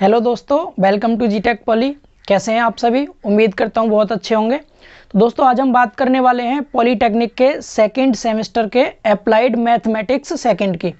hello दोस्तों welcome to G tech poly कैसे हैं आप सभी उम्मीद करता हूं बहुत अच्छे होंगे तो दोस्तों आज हम बात करने वाले हैं पॉलीटेक्निक के सेकंड सेमेस्टर के अप्लाइड मैथमेटिक्स सेकंड की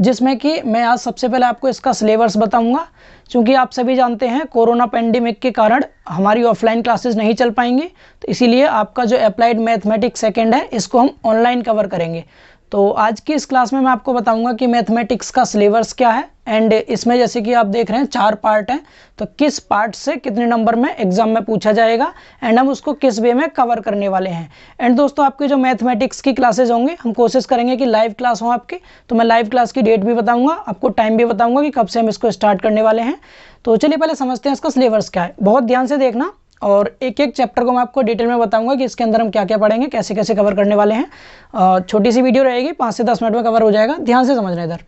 जिसमें कि मैं आज सबसे पहले आपको इसका सिलेबस बताऊंगा क्योंकि आप सभी जानते हैं कोरोना पेंडेमिक के कारण हमारी ऑफलाइन क्लासेस नहीं चल पाएंगी तो इसीलिए आपका जो अप्लाइड मैथमेटिक्स सेकेंड है इसको हम ऑनलाइन कवर करेंगे तो आज की इस क्लास में मैं आपको बताऊंगा कि मैथमेटिक्स का सिलेबस क्या है एंड इसमें जैसे कि आप देख रहे हैं चार पार्ट हैं तो किस पार्ट से कितने नंबर में एग्जाम में पूछा जाएगा एंड हम उसको किस वे में कवर करने वाले हैं एंड दोस्तों आपके जो मैथमेटिक्स की क्लासेज होंगे हम कोशिश करेंगे कि लाइव क्लास हों आपकी तो मैं लाइव क्लास की डेट भी बताऊँगा आपको टाइम भी बताऊँगा कि कब से हम इसको स्टार्ट करने वाले हैं तो चलिए पहले समझते हैं इसका सिलेबस क्या है बहुत ध्यान से देखना और एक एक चैप्टर को मैं आपको डिटेल में बताऊंगा कि इसके अंदर हम क्या क्या पढ़ेंगे कैसे कैसे कवर करने वाले हैं छोटी सी वीडियो रहेगी पाँच से दस मिनट में कवर हो जाएगा ध्यान से समझना इधर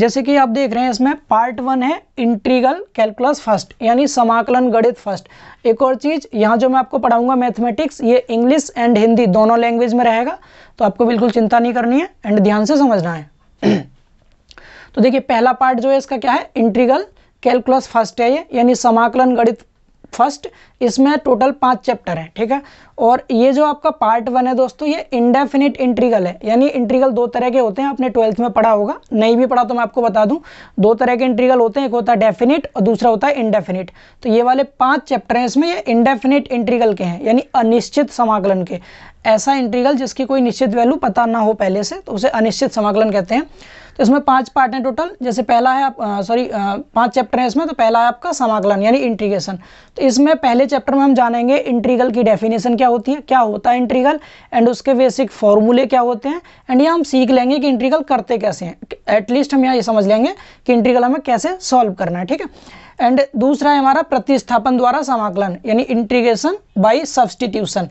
जैसे कि आप देख रहे हैं इसमें पार्ट वन है इंट्रीगल कैलकुलस फर्स्ट यानी समाकलन गणित फर्स्ट एक और चीज़ यहाँ जो मैं आपको पढ़ाऊंगा मैथमेटिक्स ये इंग्लिश एंड हिंदी दोनों लैंग्वेज में रहेगा तो आपको बिल्कुल चिंता नहीं करनी है एंड ध्यान से समझना है तो देखिए पहला पार्ट जो है इसका क्या है इंट्रीगल कैलकुलस फर्स्ट है ये यानी समाकलन गणित फर्स्ट इसमें टोटल पांच चैप्टर हैं ठीक है और ये जो आपका पार्ट वन है दोस्तों ये इंडेफिनिट इंट्रीगल है यानी इंट्रीगल दो तरह के होते हैं आपने ट्वेल्थ में पढ़ा होगा नहीं भी पढ़ा तो मैं आपको बता दूं दो तरह के इंट्रीगल होते हैं एक होता है डेफिनिट और दूसरा होता है इंडेफिनिट तो ये वाले पांच चैप्टर हैं इसमें ये इंडेफिनिट इंट्रीगल के हैं यानी अनिश्चित समाकलन के ऐसा इंटीग्रल जिसकी कोई निश्चित वैल्यू पता ना हो पहले से तो उसे अनिश्चित समाकलन कहते हैं तो इसमें पांच पार्ट हैं टोटल जैसे पहला है आप सॉरी पांच चैप्टर हैं इसमें तो पहला है आपका समाकलन यानी इंटीग्रेशन तो इसमें पहले चैप्टर में हम जानेंगे इंट्रीगल की डेफिनेशन क्या होती है क्या होता है इंट्रीगल एंड उसके बेसिक फॉर्मूले क्या होते हैं एंड ये हम सीख लेंगे कि इंट्रीगल करते कैसे हैं एटलीस्ट हम यहाँ ये समझ लेंगे कि इंट्रीगल हमें कैसे सॉल्व करना है ठीक है एंड दूसरा है हमारा प्रतिस्थापन द्वारा समाकलन यानी इंट्रीगेशन बाई सब्सटीट्यूशन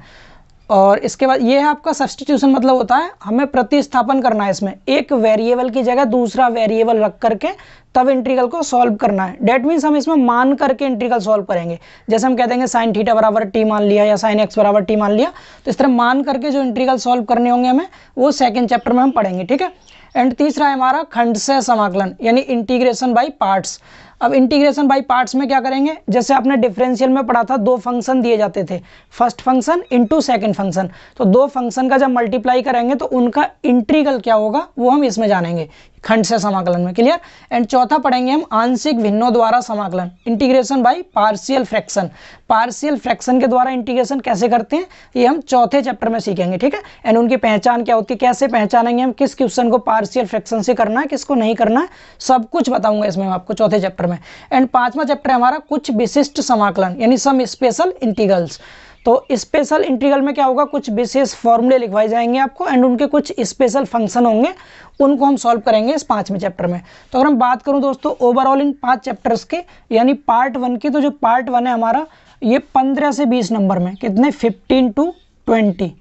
और इसके बाद ये है आपका सब्सटीट्यूशन मतलब होता है हमें प्रतिस्थापन करना है इसमें एक वेरिएबल की जगह दूसरा वेरिएबल रख करके तब इंट्रीगल को सॉल्व करना है डेट मीन्स हम इसमें मान करके इंट्रीगल सॉल्व करेंगे जैसे हम कह देंगे साइन थीटा बराबर टी मान लिया या साइन एक्स बराबर टी मान लिया तो इस तरह मान करके जो इंट्रीगल सॉल्व करने होंगे हमें वो सेकेंड चैप्टर में हम पढ़ेंगे ठीक है एंड तीसरा है हमारा खंड से समाकलन यानी इंटीग्रेशन बाई पार्ट्स अब इंटीग्रेशन बाई पार्ट्स में क्या करेंगे जैसे आपने डिफरेंशियल में पढ़ा था दो फंक्शन दिए जाते थे first function into second function तो दो फंक्शन का जब मल्टीप्लाई करेंगे तो उनका इंट्रीगल क्या होगा वो हम इसमें जानेंगे खंड से समाकलन में क्लियर एंड चौथा पढ़ेंगे हम आंशिक भिन्नों द्वारा समाकलन integration by partial fraction partial fraction के द्वारा इंटीग्रेशन कैसे करते हैं ये हम चौथे चैप्टर में सीखेंगे ठीक है एंड उनकी पहचान क्या होती है कैसे पहचानेंगे हम किस क्वेश्चन को पार्शियल फ्रैक्शन से करना है किसको नहीं करना है सब कुछ बताऊंगा इसमें आपको चौथे चैप्टर में एंड पांचवा चैप्टर हमारा कुछ विशिष्ट समाकलन यानी सम स्पेशल इंटीग्रल्स तो स्पेशल इंटीग्रल में क्या होगा कुछ विशेष फॉर्मूले लिखवाए जाएंगे आपको एंड उनके कुछ स्पेशल फंक्शन होंगे उनको हम सॉल्व करेंगे इस पाँचवें चैप्टर में तो अगर हम बात करूँ दोस्तों ओवरऑल इन पाँच चैप्टर्स के यानी पार्ट वन की तो जो पार्ट वन है हमारा ये पंद्रह से बीस नंबर में कितने fifteen to twenty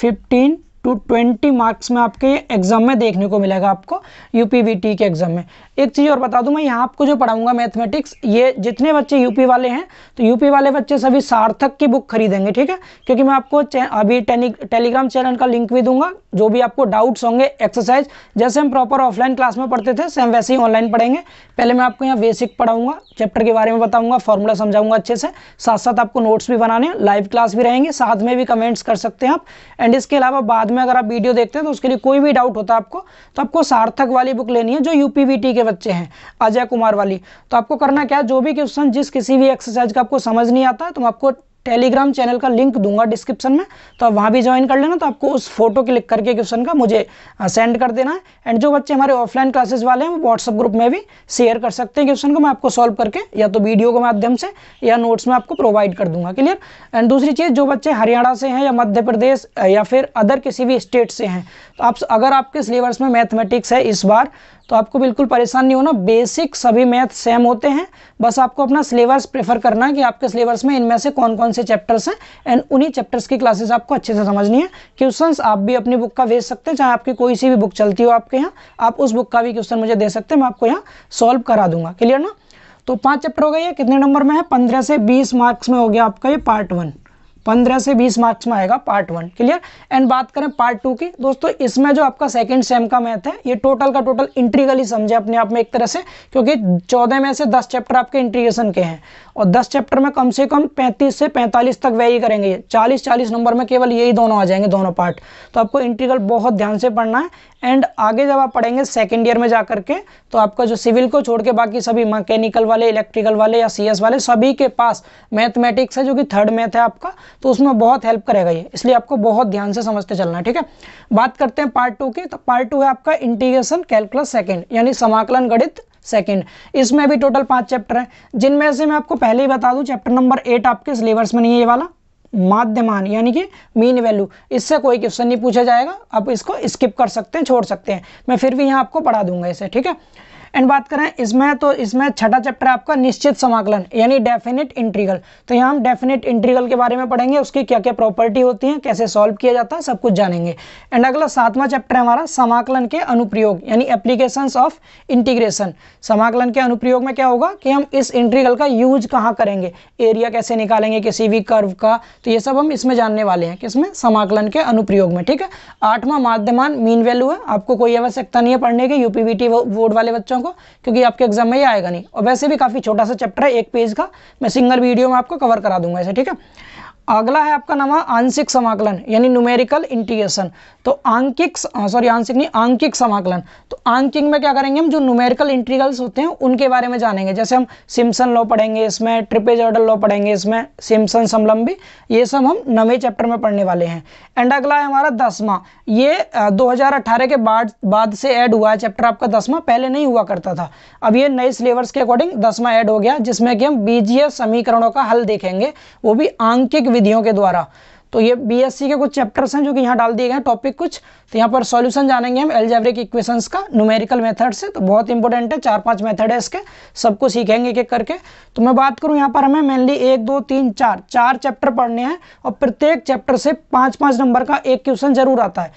fifteen to twenty marks में आपके एग्जाम में देखने को मिलेगा आपको यूपीवीटी के एग्जाम में एक चीज़ और बता दूं मैं यहाँ आपको जो पढ़ाऊंगा मैथमेटिक्स ये जितने बच्चे यूपी वाले हैं तो यूपी वाले बच्चे सभी सार्थक की बुक खरीदेंगे ठीक है क्योंकि मैं आपको अभी टेलीग्राम चैनल का लिंक भी दूंगा जो भी आपको डाउट्स होंगे एक्सरसाइज जैसे हम प्रॉपर ऑफलाइन क्लास में पढ़ते थे सेम वैसे ही ऑनलाइन पढ़ेंगे पहले मैं आपको यहाँ बेसिक पढ़ाऊंगा चैप्टर के बारे में बताऊंगा फॉर्मूला समझाऊंगा अच्छे से साथ साथ आपको नोट्स भी बनाने लाइव क्लास भी रहेंगे साथ में भी कमेंट्स कर सकते हैं आप एंड इसके अलावा बाद में में अगर आप वीडियो देखते हैं तो उसके लिए कोई भी डाउट होता है आपको तो आपको सार्थक वाली बुक लेनी है जो यूपीवीटी के बच्चे हैं अजय कुमार वाली तो आपको करना क्या है जो भी क्वेश्चन जिस किसी भी एक्सरसाइज का आपको समझ नहीं आता है तो आपको टेलीग्राम चैनल का लिंक दूंगा डिस्क्रिप्शन में तो आप वहाँ भी ज्वाइन कर लेना तो आपको उस फोटो क्लिक करके क्वेश्चन का मुझे सेंड कर देना है एंड जो बच्चे हमारे ऑफलाइन क्लासेस वाले हैं वो व्हाट्सअप ग्रुप में भी शेयर कर सकते हैं क्वेश्चन को मैं आपको सॉल्व करके या तो वीडियो के माध्यम से या नोट्स में आपको प्रोवाइड कर दूंगा क्लियर एंड दूसरी चीज़ जो बच्चे हरियाणा से हैं या मध्य प्रदेश या फिर अदर किसी भी स्टेट से हैं तो आप अगर आपके सिलेबस में मैथमेटिक्स है इस बार तो आपको बिल्कुल परेशान नहीं होना बेसिक सभी मैथ सेम होते हैं बस आपको अपना सिलेबस प्रेफर करना है कि आपके सिलेबस में इनमें से कौन कौन से चैप्टर्स हैं एंड उन्हीं चैप्टर्स की क्लासेस आपको अच्छे से समझनी है क्वेश्चन आप भी अपनी बुक का भेज सकते हैं चाहे आपकी कोई सी भी बुक चलती हो आपके यहाँ आप उस बुक का भी क्वेश्चन मुझे दे सकते हैं मैं आपको यहाँ सॉल्व करा दूंगा क्लियर ना तो पाँच चैप्टर हो गए कितने नंबर में है पंद्रह से बीस मार्क्स में हो गया आपका ये पार्ट वन पंद्रह से बीस मार्क्स में आएगा पार्ट वन क्लियर एंड बात करें पार्ट टू की दोस्तों इसमें जो आपका सेकंड सेम का मैथ है ये टोटल का टोटल इंट्रीगल ही समझे अपने आप में एक तरह से क्योंकि 14 में से 10 चैप्टर आपके इंट्रीगेशन के हैं और 10 चैप्टर में कम से कम 35 से पैंतालीस तक वही करेंगे चालीस चालीस नंबर में केवल यही दोनों आ जाएंगे दोनों पार्ट तो आपको इंट्रीगल बहुत ध्यान से पढ़ना है एंड आगे जब आप पढ़ेंगे सेकेंड ईयर में जा करके तो आपका जो सिविल को छोड़ के बाकी सभी मैकेनिकल वाले इलेक्ट्रिकल वाले या सी वाले सभी के पास मैथमेटिक्स है जो कि थर्ड मैथ है आपका तो उसमें बहुत हेल्प करेगा ये इसलिए आपको बहुत ध्यान से समझते चलना है ठीक है बात करते हैं पार्ट टू की तो पार्ट टू है आपका इंटीग्रेशन कैलकुलस सेकेंड यानी समाकलन गणित सेकेंड इसमें भी टोटल पांच चैप्टर हैं जिनमें से मैं आपको पहले ही बता दूं चैप्टर नंबर एट आपके सिलेबस में नहीं है ये वाला माध्यमान यानी कि मीन वैल्यू इससे कोई क्वेश्चन नहीं पूछा जाएगा आप इसको स्किप कर सकते हैं छोड़ सकते हैं मैं फिर भी यहाँ आपको पढ़ा दूंगा इसे ठीक है एंड बात करें इसमें तो इसमें छठा चैप्टर आपका निश्चित समाकलन यानी डेफिनेट इंट्रीगल तो यहाँ हम डेफिनेट इंट्रीगल के बारे में पढ़ेंगे उसकी क्या क्या प्रॉपर्टी होती हैं कैसे सॉल्व किया जाता है सब कुछ जानेंगे एंड अगला सातवां चैप्टर हमारा समाकलन के अनुप्रयोग यानी एप्लीकेशन ऑफ इंटीग्रेशन समाकलन के अनुप्रयोग में क्या होगा कि हम इस इंट्रीगल का यूज कहाँ करेंगे एरिया कैसे निकालेंगे किसी भी कर्व का तो ये सब हम इसमें जानने वाले हैं किसमें समाकलन के अनुप्रयोग में ठीक है आठवां माध्यमान मीन वैल्यू है आपको कोई आवश्यकता नहीं है पढ़ने की यूपीबीटी बोर्ड वाले बच्चों बच्चों को क्योंकि आपके एग्जाम में ही आएगा नहीं और वैसे भी काफ़ी छोटा सा चैप्टर है एक पेज का मैं सिंगल वीडियो में आपको कवर करा दूंगा ऐसे ठीक है अगला है आपका नाम आंशिक समाकलन यानी न्यूमेरिकल इंटीग्रेशन तो आंकिक सॉरी आंशिक नहीं आंकिक समाकलन तो आंकिक में क्या करेंगे हम जो न्यूमेरिकल इंटीग्रल्स होते हैं उनके बारे में जानेंगे जैसे हम सिम्सन लॉ पढ़ेंगे इसमें ट्रिपेज ऑर्डर लॉ पढ़ेंगे इसमें सिम्सन समलंबी ये सब हम नवे चैप्टर में पढ़ने वाले हैं एंड अगला है हमारा दसवां ये दो के बाद बाद से ऐड हुआ है चैप्टर आपका दसवां पहले नहीं हुआ करता था अब ये नए सिलेबस के अकॉर्डिंग दसवां ऐड हो गया जिसमें कि हम बीजीय समीकरणों का हल देखेंगे वो भी आंकिक विधियों के द्वारा तो ये बीएससी के कुछ चैप्टर्स हैं जो कि यहाँ डाल दिए गए हैं टॉपिक कुछ तो यहाँ पर सॉल्यूशन जानेंगे हम एल्जेब्रिक इक्वेशंस का न्यूमेरिकल मेथड से तो बहुत इंपॉर्टेंट है चार पांच मेथड है इसके सबको सीखेंगे एक एक करके तो मैं बात करूँ यहाँ पर हमें मेनली एक दो तीन चार चार चैप्टर पढ़ने हैं और प्रत्येक चैप्टर से पाँच पाँच नंबर का एक क्वेश्चन जरूर आता है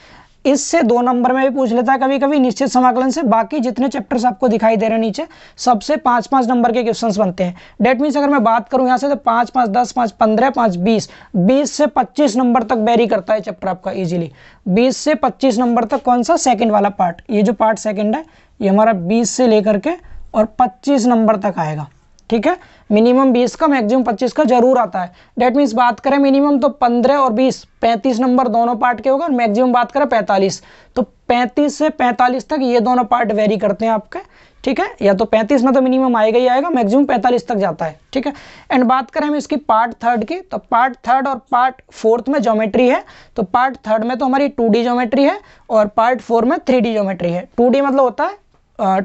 इससे दो नंबर में भी पूछ लेता है कभी कभी निश्चित समाकलन से बाकी जितने चैप्टर्स आपको दिखाई दे रहे हैं नीचे सबसे पांच पांच नंबर के क्वेश्चंस बनते हैं डेट मीन्स अगर मैं बात करूं यहाँ से तो पांच पांच दस पांच पंद्रह पांच बीस बीस से पच्चीस नंबर तक बैरी करता है चैप्टर आपका इजिली बीस से पच्चीस नंबर तक कौन सा सेकेंड वाला पार्ट ये जो पार्ट सेकेंड है ये हमारा बीस से लेकर के और पच्चीस नंबर तक आएगा ठीक है मिनिमम 20 का मैक्सिमम 25 का जरूर आता है डेट मीन्स बात करें मिनिमम तो 15 और 20 35 नंबर दोनों पार्ट के होगा और मैक्सिमम बात करें 45 तो 35 से 45 तक ये दोनों पार्ट वेरी करते हैं आपके ठीक है या तो 35 में तो मिनिमम आएगा ही आएगा मैक्सिमम 45 तक जाता है ठीक है एंड बात करें हम इसकी पार्ट थर्ड की तो पार्ट थर्ड और पार्ट फोर्थ में ज्योमेट्री है तो पार्ट थर्ड में तो हमारी टू डी ज्योमेट्री है और पार्ट फोर में थ्री डी ज्योमेट्री है टू डी मतलब होता है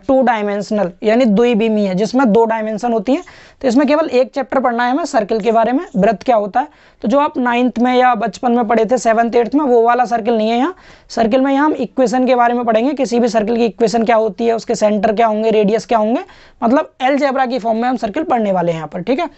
टू डायमेंशनल यानी दुई बीमी है जिसमें दो डायमेंशन होती है तो इसमें केवल एक चैप्टर पढ़ना है हमें सर्किल के बारे में वृत्त क्या होता है तो जो आप नाइन्थ में या बचपन में पढ़े थे सेवन्थ एट्थ में वो वाला सर्किल नहीं है यहाँ सर्किल में यहाँ हम इक्वेशन के बारे में पढ़ेंगे किसी भी सर्किल की इक्वेशन क्या होती है उसके सेंटर क्या होंगे रेडियस क्या होंगे मतलब एल जेबरा की फॉर्म में हम सर्किल पढ़ने वाले हैं यहाँ पर ठीक है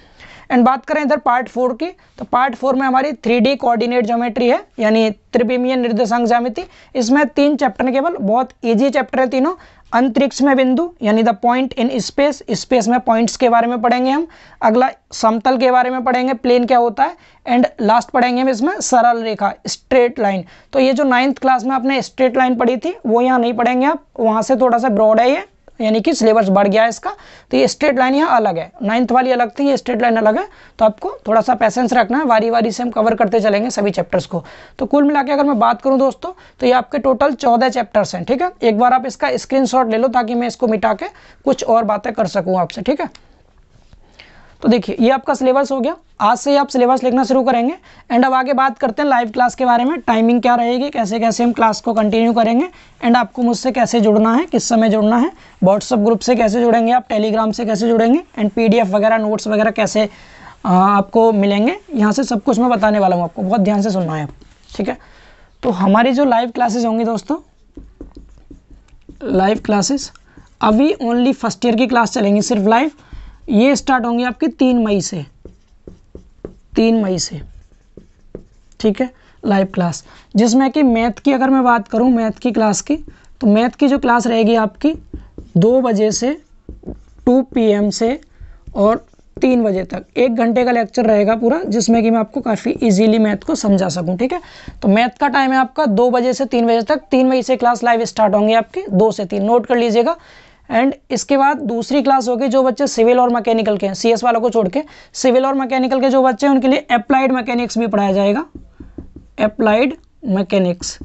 एंड बात करें इधर पार्ट फोर की तो पार्ट फोर में हमारी थ्री डी कोऑर्डिनेट ज्योमेट्री है यानी त्रिविमीय निर्देशांक ज्यामिति इसमें तीन चैप्टर केवल बहुत ईजी चैप्टर है तीनों अंतरिक्ष में बिंदु यानी the point in space space में पॉइंट्स के बारे में पढ़ेंगे हम अगला समतल के बारे में पढ़ेंगे प्लेन क्या होता है एंड लास्ट पढ़ेंगे हम इसमें सरल रेखा स्ट्रेट लाइन तो ये जो नाइन्थ क्लास में आपने स्ट्रेट लाइन पढ़ी थी वो यहाँ नहीं पढ़ेंगे आप वहाँ से थोड़ा सा ब्रॉड है ये यानी कि सिलेबस बढ़ गया है इसका तो ये स्ट्रेट लाइन यहाँ अलग है नाइन्थ वाली अलग थी ये स्ट्रेट लाइन अलग है तो आपको थोड़ा सा पैसेंस रखना है वारी वारी से हम कवर करते चलेंगे सभी चैप्टर्स को तो कुल मिला अगर मैं बात करूँ दोस्तों तो ये आपके टोटल चौदह चैप्टर्स हैं ठीक है एक बार आप इसका स्क्रीन ले लो ताकि मैं इसको मिटा के कुछ और बातें कर सकूँ आपसे ठीक है तो देखिए ये आपका सिलेबस हो गया आज से ही आप सिलेबस लिखना शुरू करेंगे एंड अब आगे बात करते हैं लाइव क्लास के बारे में टाइमिंग क्या रहेगी कैसे कैसे हम क्लास को कंटिन्यू करेंगे एंड आपको मुझसे कैसे जुड़ना है किस समय जुड़ना है व्हाट्सअप ग्रुप से कैसे जुड़ेंगे आप टेलीग्राम से कैसे जुड़ेंगे एंड पी वगैरह नोट्स वगैरह कैसे आपको मिलेंगे यहाँ से सब कुछ मैं बताने वाला हूँ आपको बहुत ध्यान से सुनना है आप ठीक है तो हमारी जो लाइव क्लासेज होंगी दोस्तों लाइव क्लासेस अभी ओनली फर्स्ट ईयर की क्लास चलेंगी सिर्फ लाइव ये स्टार्ट होंगे आपके तीन मई से तीन मई से ठीक है लाइव क्लास जिसमें कि मैथ की अगर मैं बात करूं मैथ की क्लास की तो मैथ की जो क्लास रहेगी आपकी दो बजे से टू पीएम से और तीन बजे तक एक घंटे का लेक्चर रहेगा पूरा जिसमें कि मैं आपको काफ़ी इजीली मैथ को समझा सकूं ठीक है तो मैथ का टाइम है आपका दो बजे से तीन बजे तक तीन बजे से क्लास लाइव स्टार्ट होंगे आपके दो से तीन नोट कर लीजिएगा एंड इसके बाद दूसरी क्लास होगी जो बच्चे सिविल और मैकेनिकल के हैं सी वालों को छोड़ के सिविल और मैकेनिकल के जो बच्चे हैं उनके लिए अप्लाइड मैकेनिक्स भी पढ़ाया जाएगा अप्लाइड मैकेनिक्स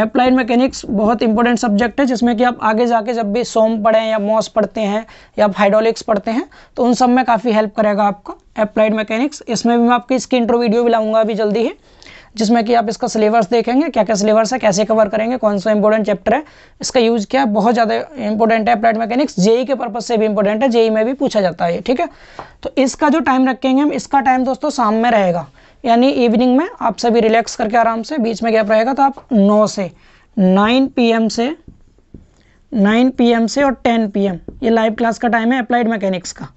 अप्लाइड मैकेनिक्स बहुत इंपॉर्टेंट सब्जेक्ट है जिसमें कि आप आगे जाके जब भी सोम पढ़ें या मॉस पढ़ते हैं या आप हाइड्रोलिक्स पढ़ते हैं तो उन सब में काफ़ी हेल्प करेगा आपको अप्लाइड मैकेनिक्स इसमें भी मैं आपकी इसकी इंट्रो वीडियो भी लाऊंगा अभी जल्दी ही जिसमें कि आप इसका सिलेबस देखेंगे क्या क्या सिलेबस है कैसे कवर करेंगे कौन सा इंपॉर्टेंट चैप्टर है इसका यूज़ क्या बहुत ज़्यादा इंपॉर्टेंट है अप्लाइड मैकेनिक्स जेई के पर्पज से भी इंपॉर्टेंट है जेई e e में भी पूछा जाता है ठीक है तो इसका जो टाइम रखेंगे हम इसका टाइम दोस्तों शाम में रहेगा यानी इवनिंग में आप सभी रिलैक्स करके आराम से बीच में गैप रहेगा तो आप नौ से नाइन पी से नाइन पी से और टेन पी ये लाइव क्लास का टाइम है अप्लाइड मैकेनिक्स का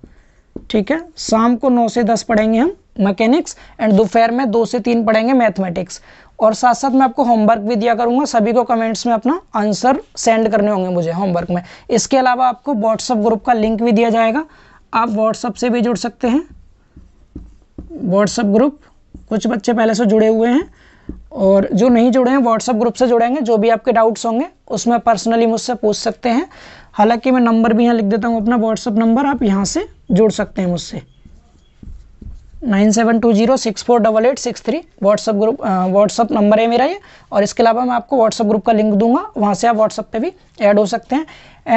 ठीक है शाम को नौ से दस पढ़ेंगे हम मैकेनिक्स एंड दोपहर में दो से तीन पढ़ेंगे मैथमेटिक्स और साथ साथ मैं आपको होमवर्क भी दिया करूँगा सभी को कमेंट्स में अपना आंसर सेंड करने होंगे मुझे होमवर्क में इसके अलावा आपको व्हाट्सअप ग्रुप का लिंक भी दिया जाएगा आप व्हाट्सअप से भी जुड़ सकते हैं व्हाट्सअप ग्रुप कुछ बच्चे पहले से जुड़े हुए हैं और जो नहीं जुड़े हैं व्हाट्सअप ग्रुप से जुड़ेंगे जो भी आपके डाउट्स होंगे उसमें पर्सनली मुझसे पूछ सकते हैं हालांकि मैं नंबर भी यहाँ लिख देता हूँ अपना व्हाट्सअप नंबर आप यहाँ से जुड़ सकते हैं मुझसे nine seven two zero six four double eight six three WhatsApp group WhatsApp number है मेरा ये और इसके अलावा मैं आपको व्हाट्सअप ग्रुप का लिंक दूंगा वहाँ से आप व्हाट्सअप पे भी ऐड हो सकते हैं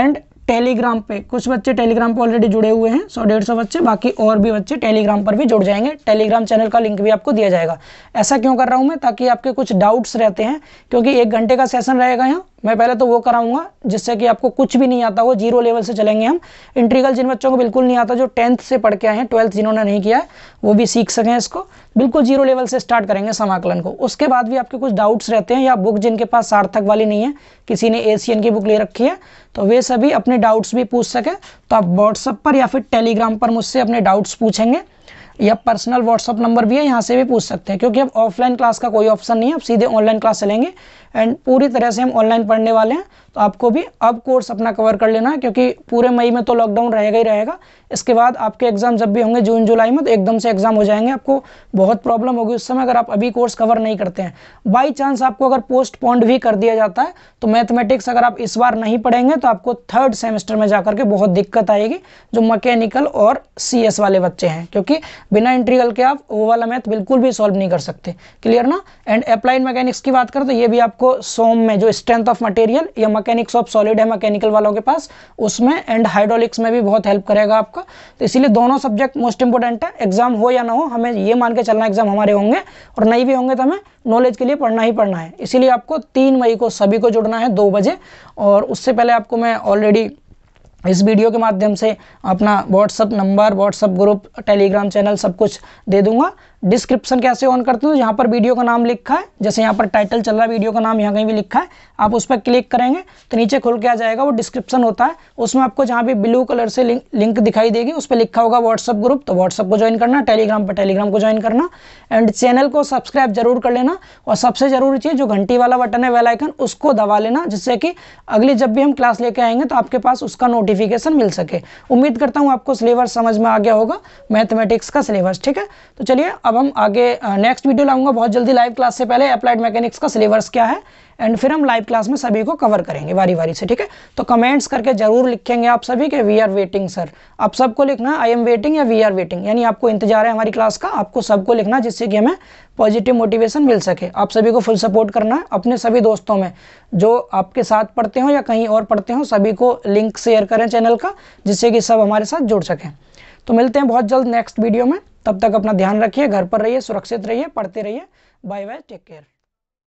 एंड टेलीग्राम पे कुछ बच्चे टेलीग्राम पे ऑलरेडी जुड़े हुए हैं सौ डेढ़ सौ बच्चे बाकी और भी बच्चे टेलीग्राम पर भी जुड़ जाएंगे टेलीग्राम चैनल का लिंक भी आपको दिया जाएगा ऐसा क्यों कर रहा हूँ मैं ताकि आपके कुछ डाउट्स रहते हैं क्योंकि एक घंटे का सेशन रहेगा यहाँ मैं पहले तो वो कराऊंगा जिससे कि आपको कुछ भी नहीं आता हो जीरो लेवल से चलेंगे हम इंट्रीगल जिन बच्चों को बिल्कुल नहीं आता जो टेंथ से पढ़ के आए हैं ट्वेल्थ जिन्होंने नहीं किया है वो भी सीख सकें इसको बिल्कुल जीरो लेवल से स्टार्ट करेंगे समाकलन को उसके बाद भी आपके कुछ डाउट्स रहते हैं या बुक जिनके पास सार्थक वाली नहीं है किसी ने एशियन की बुक ले रखी है तो वे सभी अपने डाउट्स भी पूछ सकें तो आप व्हाट्सअप पर या फिर टेलीग्राम पर मुझसे अपने डाउट्स पूछेंगे या पर्सनल व्हाट्सअप नंबर भी है यहाँ से भी पूछ सकते हैं क्योंकि अब ऑफलाइन क्लास का कोई ऑप्शन नहीं है अब सीधे ऑनलाइन क्लास चलेंगे एंड पूरी तरह से हम ऑनलाइन पढ़ने वाले हैं तो आपको भी अब कोर्स अपना कवर कर लेना है क्योंकि पूरे मई में तो लॉकडाउन रहेगा ही रहेगा इसके बाद आपके एग्ज़ाम जब भी होंगे जून जुलाई में तो एकदम से एग्ज़ाम हो जाएंगे आपको बहुत प्रॉब्लम होगी उस समय अगर आप अभी कोर्स कवर नहीं करते हैं बाई चांस आपको अगर पोस्ट पॉन्ड भी कर दिया जाता है तो मैथमेटिक्स अगर आप इस बार नहीं पढ़ेंगे तो आपको थर्ड सेमेस्टर में जा के बहुत दिक्कत आएगी जो मकैनिकल और सी वाले बच्चे हैं क्योंकि बिना इंट्रीगल के आप वो वाला मैथ बिल्कुल भी सॉल्व नहीं कर सकते क्लियर ना एंड अप्लाइड मैकेनिक्स की बात करें तो ये भी आपको सोम में जो स्ट्रेंथ ऑफ मटेरियल या मकैनिक्स ऑफ सॉलिड है मैकेनिकल वालों के पास उसमें एंड हाइड्रोलिक्स में भी बहुत हेल्प करेगा आपको आपका तो इसीलिए दोनों सब्जेक्ट मोस्ट इंपॉर्टेंट है एग्जाम हो या ना हो हमें ये मान के चलना एग्जाम हमारे होंगे और नहीं भी होंगे तो हमें नॉलेज के लिए पढ़ना ही पढ़ना है इसीलिए आपको तीन मई को सभी को जुड़ना है दो बजे और उससे पहले आपको मैं ऑलरेडी इस वीडियो के माध्यम से अपना WhatsApp number WhatsApp group Telegram channel सब कुछ दे दूंगा डिस्क्रिप्शन कैसे ऑन करते हैं तो यहाँ पर वीडियो का नाम लिखा है जैसे यहाँ पर टाइटल चल रहा है वीडियो का नाम यहाँ कहीं भी लिखा है आप उस पर क्लिक करेंगे तो नीचे खुल के आ जाएगा वो डिस्क्रिप्शन होता है उसमें आपको जहाँ भी ब्लू कलर से लिंक लिंक दिखाई देगी उस पर लिखा होगा व्हाट्सअप ग्रुप तो व्हाट्सअप को ज्वाइन करना टेलीग्राम पर टेलीग्राम को ज्वाइन करना एंड चैनल को सब्सक्राइब जरूर कर लेना और सबसे जरूरी चीज़ जो घंटी वाला बटन है वेलाइकन उसको दबा लेना जिससे कि अगली जब भी हम क्लास लेके आएंगे तो आपके पास उसका नोटिफिकेशन मिल सके उम्मीद करता हूँ आपको सिलेबस समझ में आ गया होगा मैथमेटिक्स का सिलेबस ठीक है तो चलिए अब हम आगे नेक्स्ट वीडियो लाऊंगा बहुत जल्दी लाइव क्लास से पहले अप्लाइड मैकेनिक्स का सिलेबस क्या है एंड फिर हम लाइव क्लास में सभी को कवर करेंगे वारी वारी से ठीक है तो कमेंट्स करके जरूर लिखेंगे आप सभी के वी आर वेटिंग सर आप सबको लिखना आई एम वेटिंग या वी आर वेटिंग यानी आपको इंतजार है हमारी क्लास का आपको सबको लिखना जिससे कि हमें पॉजिटिव मोटिवेशन मिल सके आप सभी को फुल सपोर्ट करना है अपने सभी दोस्तों में जो आपके साथ पढ़ते हो या कहीं और पढ़ते हो सभी को लिंक शेयर करें चैनल का जिससे कि सब हमारे साथ जुड़ सकें तो मिलते हैं बहुत जल्द नेक्स्ट वीडियो में तब तक अपना ध्यान रखिए घर पर रहिए सुरक्षित रहिए पढ़ते रहिए बाय बाय टेक केयर